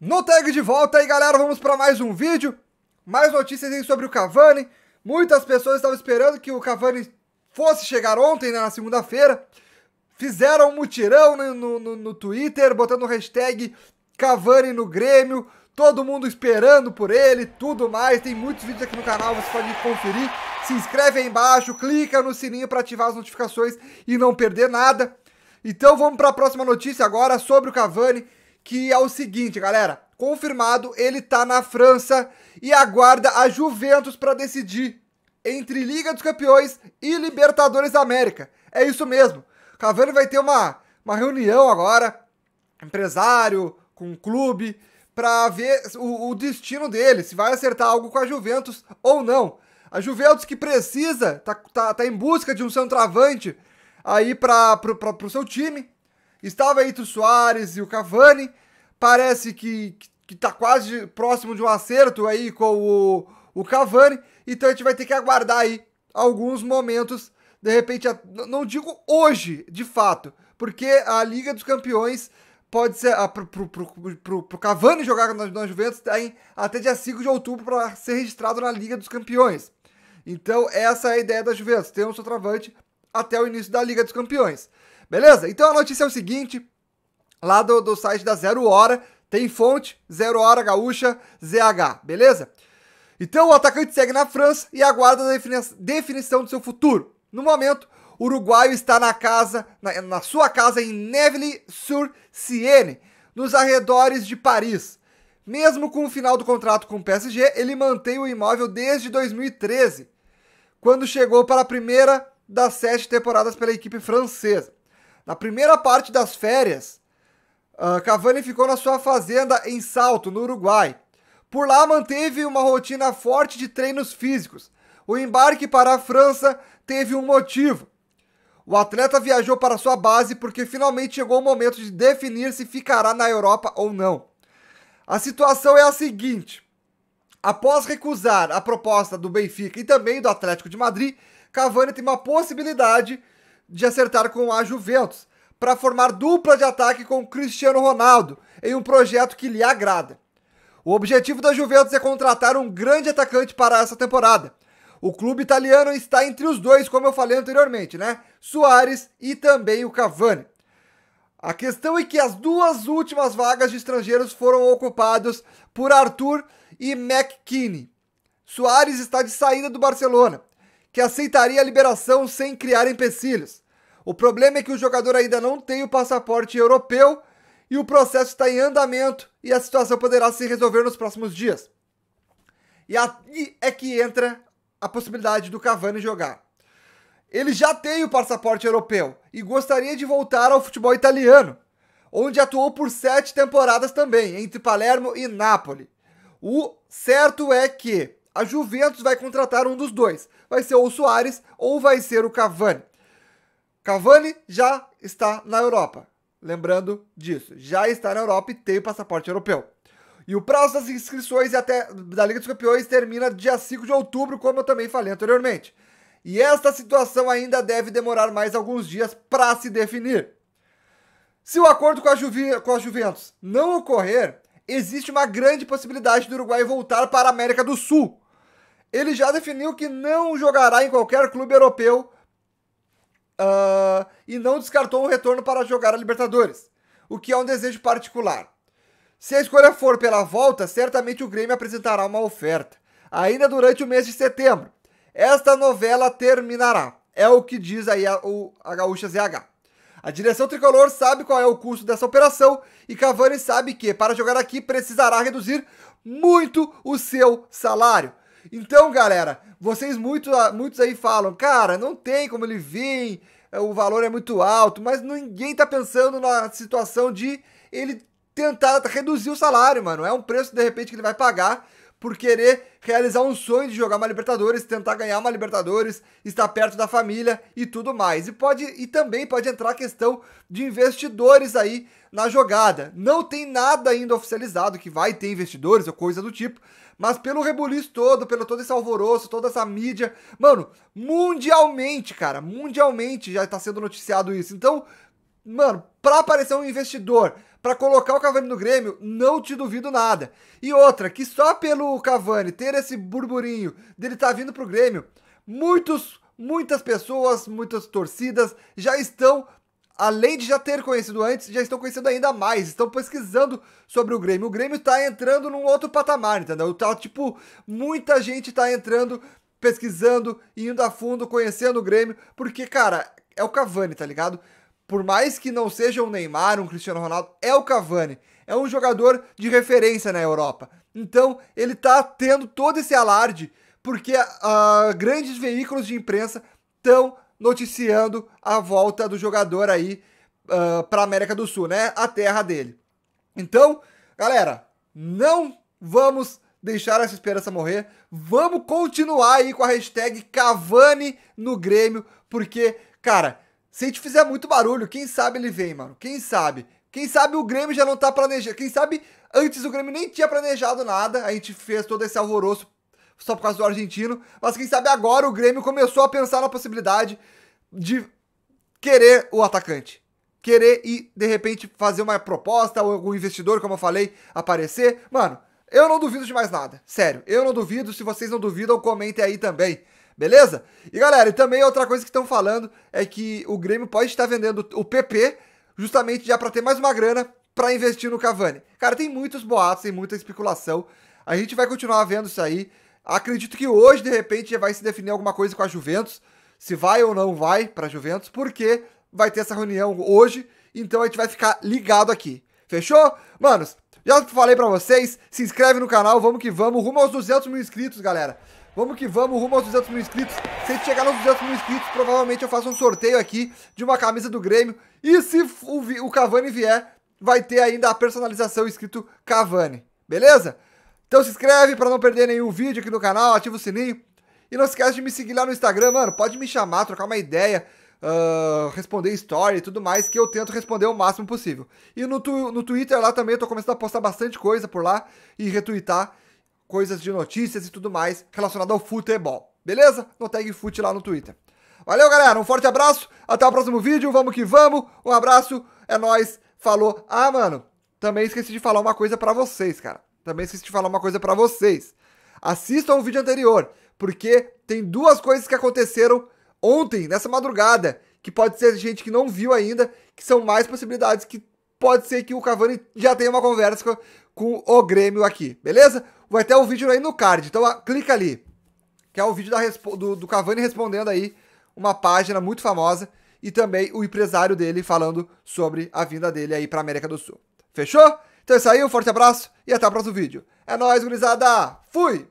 No tag de volta aí, galera, vamos para mais um vídeo. Mais notícias aí sobre o Cavani. Muitas pessoas estavam esperando que o Cavani fosse chegar ontem, né, na segunda-feira. Fizeram um mutirão no, no, no Twitter, botando o hashtag Cavani no Grêmio. Todo mundo esperando por ele, tudo mais. Tem muitos vídeos aqui no canal, você pode conferir. Se inscreve aí embaixo, clica no sininho para ativar as notificações e não perder nada. Então vamos para a próxima notícia agora sobre o Cavani que é o seguinte, galera. Confirmado, ele tá na França e aguarda a Juventus para decidir entre Liga dos Campeões e Libertadores da América. É isso mesmo. Cavani vai ter uma, uma reunião agora, empresário, com o clube, para ver o, o destino dele, se vai acertar algo com a Juventus ou não. A Juventus que precisa, tá, tá, tá em busca de um centroavante aí para o seu time, Estava entre o Soares e o Cavani. Parece que, que tá quase próximo de um acerto aí com o, o Cavani. Então a gente vai ter que aguardar aí alguns momentos. De repente, não digo hoje, de fato, porque a Liga dos Campeões pode ser. para pro, pro, pro, pro, Cavani jogar na, na Juventus tem tá até dia 5 de outubro para ser registrado na Liga dos Campeões. Então, essa é a ideia da Juventus: ter um centroavante até o início da Liga dos Campeões. Beleza? Então a notícia é o seguinte, lá do, do site da Zero Hora, tem fonte, Zero Hora Gaúcha, ZH, beleza? Então o atacante segue na França e aguarda a defini definição do seu futuro. No momento, o uruguaio está na casa, na, na sua casa em Neville sur sienne nos arredores de Paris. Mesmo com o final do contrato com o PSG, ele mantém o imóvel desde 2013, quando chegou para a primeira das sete temporadas pela equipe francesa. Na primeira parte das férias, uh, Cavani ficou na sua fazenda em Salto, no Uruguai. Por lá manteve uma rotina forte de treinos físicos. O embarque para a França teve um motivo. O atleta viajou para sua base porque finalmente chegou o momento de definir se ficará na Europa ou não. A situação é a seguinte: após recusar a proposta do Benfica e também do Atlético de Madrid, Cavani tem uma possibilidade de acertar com a Juventus para formar dupla de ataque com Cristiano Ronaldo em um projeto que lhe agrada. O objetivo da Juventus é contratar um grande atacante para essa temporada. O clube italiano está entre os dois, como eu falei anteriormente, né? Soares e também o Cavani. A questão é que as duas últimas vagas de estrangeiros foram ocupadas por Arthur e McKinney. Soares está de saída do Barcelona que aceitaria a liberação sem criar empecilhos. O problema é que o jogador ainda não tem o passaporte europeu e o processo está em andamento e a situação poderá se resolver nos próximos dias. E aí é que entra a possibilidade do Cavani jogar. Ele já tem o passaporte europeu e gostaria de voltar ao futebol italiano, onde atuou por sete temporadas também, entre Palermo e Nápoles. O certo é que a Juventus vai contratar um dos dois. Vai ser ou o Soares ou vai ser o Cavani. Cavani já está na Europa. Lembrando disso, já está na Europa e tem o passaporte europeu. E o prazo das inscrições até da Liga dos Campeões termina dia 5 de outubro, como eu também falei anteriormente. E esta situação ainda deve demorar mais alguns dias para se definir. Se o acordo com a, Juve, com a Juventus não ocorrer, existe uma grande possibilidade do Uruguai voltar para a América do Sul, ele já definiu que não jogará em qualquer clube europeu uh, e não descartou um retorno para jogar a Libertadores, o que é um desejo particular. Se a escolha for pela volta, certamente o Grêmio apresentará uma oferta, ainda durante o mês de setembro. Esta novela terminará, é o que diz aí a, o, a Gaúcha ZH. A direção tricolor sabe qual é o custo dessa operação e Cavani sabe que, para jogar aqui, precisará reduzir muito o seu salário. Então, galera, vocês muito, ah, muitos aí falam, cara, não tem como ele vir, eh, o valor é muito alto, mas ninguém tá pensando na situação de ele tentar reduzir o salário, mano. É um preço, de repente, que ele vai pagar por querer realizar um sonho de jogar uma Libertadores, tentar ganhar uma Libertadores, estar perto da família e tudo mais. E pode e também pode entrar a questão de investidores aí na jogada. Não tem nada ainda oficializado que vai ter investidores ou coisa do tipo, mas pelo rebuliço todo, pelo todo esse alvoroço, toda essa mídia, mano, mundialmente, cara, mundialmente já está sendo noticiado isso. Então, mano, para aparecer um investidor para colocar o Cavani no Grêmio, não te duvido nada. E outra, que só pelo Cavani ter esse burburinho dele estar tá vindo pro Grêmio, muitos, muitas pessoas, muitas torcidas já estão além de já ter conhecido antes, já estão conhecendo ainda mais, estão pesquisando sobre o Grêmio. O Grêmio está entrando num outro patamar, entendeu? Tá, tipo, muita gente está entrando, pesquisando, indo a fundo, conhecendo o Grêmio, porque, cara, é o Cavani, tá ligado? por mais que não seja um Neymar, um Cristiano Ronaldo, é o Cavani. É um jogador de referência na Europa. Então, ele está tendo todo esse alarde porque uh, grandes veículos de imprensa estão noticiando a volta do jogador aí uh, ah, para a América do Sul, né? A terra dele. Então, galera, não vamos deixar essa esperança morrer. Vamos continuar aí com a hashtag Cavani no Grêmio, porque, cara, se a gente fizer muito barulho, quem sabe ele vem, mano. Quem sabe? Quem sabe o Grêmio já não tá planejado. Quem sabe antes o Grêmio nem tinha planejado nada. A gente fez todo esse alvoroço só por causa do argentino. Mas quem sabe agora o Grêmio começou a pensar na possibilidade de querer o atacante. Querer e, de repente, fazer uma proposta, ou algum investidor, como eu falei, aparecer. Mano, eu não duvido de mais nada. Sério, eu não duvido. Se vocês não duvidam, comentem aí também. Beleza? E galera, e também outra coisa que estão falando é que o Grêmio pode estar vendendo o PP justamente já para ter mais uma grana para investir no Cavani. Cara, tem muitos boatos, tem muita especulação. A gente vai continuar vendo isso aí. Acredito que hoje, de repente, já vai se definir alguma coisa com a Juventus, se vai ou não vai para a Juventus, porque vai ter essa reunião hoje, então a gente vai ficar ligado aqui. Fechou? Manos, já falei para vocês, se inscreve no canal, vamos que vamos, rumo aos 200 mil inscritos, galera. Vamos que vamos, rumo aos 200 mil inscritos. Se a gente chegar nos 200 mil inscritos, provavelmente eu faço um sorteio aqui de uma camisa do Grêmio. E se o, o Cavani vier, vai ter ainda a personalização escrito Cavani, beleza? Então se inscreve para não perder nenhum vídeo aqui no canal, ativa o sininho. E não esquece de me seguir lá no Instagram, mano. Pode me chamar, trocar uma ideia, uh, responder story e tudo mais, que eu tento responder o máximo possível. E no, tu, no Twitter lá também, eu tô começando a postar bastante coisa por lá e retweetar coisas de notícias e tudo mais relacionado ao futebol. Beleza? No tag fute lá no Twitter. Valeu, galera. Um forte abraço. Até o próximo vídeo. Vamos que vamos. Um abraço. É nós. Falou. Ah, mano. Também esqueci de falar uma coisa para vocês, cara. Também esqueci de falar uma coisa para vocês. Assistam o vídeo anterior, porque tem duas coisas que aconteceram ontem, nessa madrugada, que pode ser gente que não viu ainda, que são mais possibilidades que pode ser que o Cavani já tenha uma conversa com, com o Grêmio aqui, beleza? Vai ter o um vídeo aí no card, então clica ali, que é o vídeo da, do, do Cavani respondendo aí uma página muito famosa e também o empresário dele falando sobre a vinda dele aí para América do Sul. Fechou? Então é isso aí, um forte abraço e até o próximo vídeo. É nóis, gurizada! Fui!